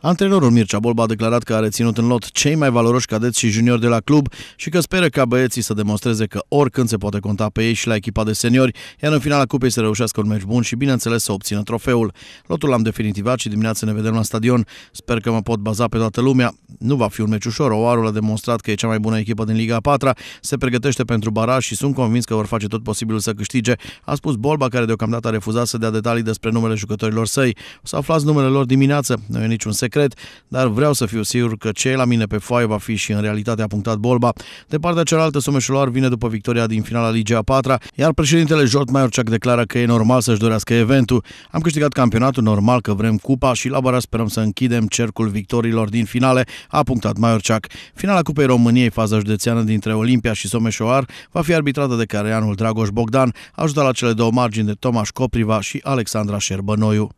Antrenorul Mircea Bolba a declarat că a reținut în lot cei mai valoroși cadeți și juniori de la club și că speră ca băieții să demonstreze că oricând se poate conta pe ei și la echipa de seniori, iar în finala cupei să reușească un meci bun și bineînțeles să obțină trofeul. Lotul l-am definitivat și dimineața ne vedem la stadion. Sper că mă pot baza pe toată lumea. Nu va fi un meci ușor. Oarul a demonstrat că e cea mai bună echipă din Liga 4 se pregătește pentru baraj și sunt convins că vor face tot posibilul să câștige, a spus Bolba, care deocamdată a refuzat să dea detalii despre numele jucătorilor săi. O să aflați numele lor dimineață. Nu e niciun sec secret, dar vreau să fiu sigur că ce la mine pe foaie va fi și în realitate a punctat Bolba. De partea cealaltă, Someșular vine după victoria din finala Ligii a patra, iar președintele Jort Maiorciac declară că e normal să-și dorească eventul. Am câștigat campionatul, normal că vrem cupa și la bara sperăm să închidem cercul victorilor din finale, a punctat Maiorciac. Finala Cupei României, faza județeană dintre Olimpia și Someșoar, va fi arbitrată de careanul Dragoș Bogdan, ajutat la cele două margini de Tomaș Copriva și Alexandra Șerbănoiu.